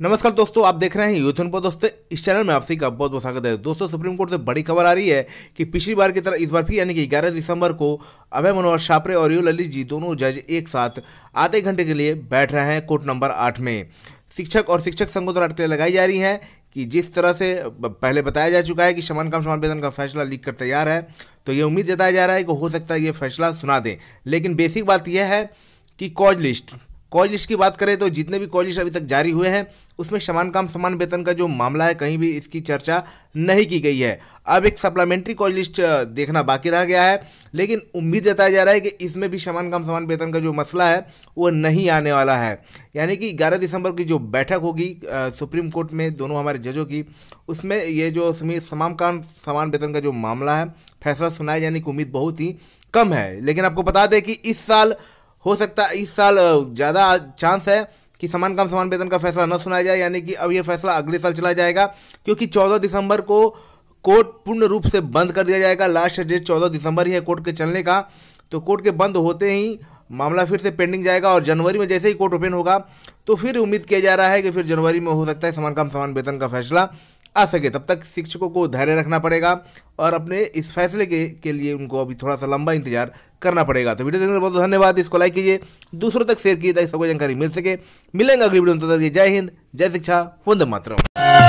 नमस्कार दोस्तों आप देख रहे हैं यूथन पर दोस्तों इस चैनल में आप सभी का बहुत बहुत स्वागत है दोस्तों सुप्रीम कोर्ट से बड़ी खबर आ रही है कि पिछली बार की तरह इस बार भी यानी कि 11 दिसंबर को अभय मनोहर छापरे और यू ललित जी दोनों जज एक साथ आधे घंटे के लिए बैठ रहे हैं कोर्ट नंबर आठ में शिक्षक और शिक्षक संघों द्वारा अटकलें लगाई जा रही हैं कि जिस तरह से पहले बताया जा चुका है कि समान काम समान वेतन का फैसला लिख कर तैयार है तो ये उम्मीद जताया जा रहा है कि हो सकता है ये फैसला सुना दें लेकिन बेसिक बात यह है कि कॉज लिस्ट कॉल लिस्ट की बात करें तो जितने भी कॉल लिस्ट अभी तक जारी हुए हैं उसमें समान काम समान वेतन का जो मामला है कहीं भी इसकी चर्चा नहीं की गई है अब एक सप्लीमेंट्री कॉल लिस्ट देखना बाकी रह गया है लेकिन उम्मीद जताया जा रहा है कि इसमें भी समान काम समान वेतन का जो मसला है वो नहीं आने वाला है यानी कि ग्यारह दिसंबर की जो बैठक होगी सुप्रीम कोर्ट में दोनों हमारे जजों की उसमें ये जो समान काम समान वेतन का जो मामला है फैसला सुनाया जाने की उम्मीद बहुत ही कम है लेकिन आपको बता दें कि इस साल हो सकता है इस साल ज़्यादा चांस है कि समान काम समान वेतन का फैसला न सुनाया जाए यानी कि अब यह फैसला अगले साल चला जाएगा क्योंकि 14 दिसंबर को कोर्ट पूर्ण रूप से बंद कर दिया जाएगा लास्ट डेट 14 दिसंबर ही है कोर्ट के चलने का तो कोर्ट के बंद होते ही मामला फिर से पेंडिंग जाएगा और जनवरी में जैसे ही कोर्ट ओपन होगा तो फिर उम्मीद किया जा रहा है कि फिर जनवरी में हो सकता है समान काम समान वेतन का फैसला आ सके तब तक शिक्षकों को धैर्य रखना पड़ेगा और अपने इस फैसले के, के लिए उनको अभी थोड़ा सा लंबा इंतजार करना पड़ेगा तो वीडियो देखने बहुत धन्यवाद इसको लाइक कीजिए दूसरों तक शेयर कीजिए ताकि सबको जानकारी मिल सके मिलेंगे अगली वीडियो में तो जय हिंद जय शिक्षा वंदे मातरम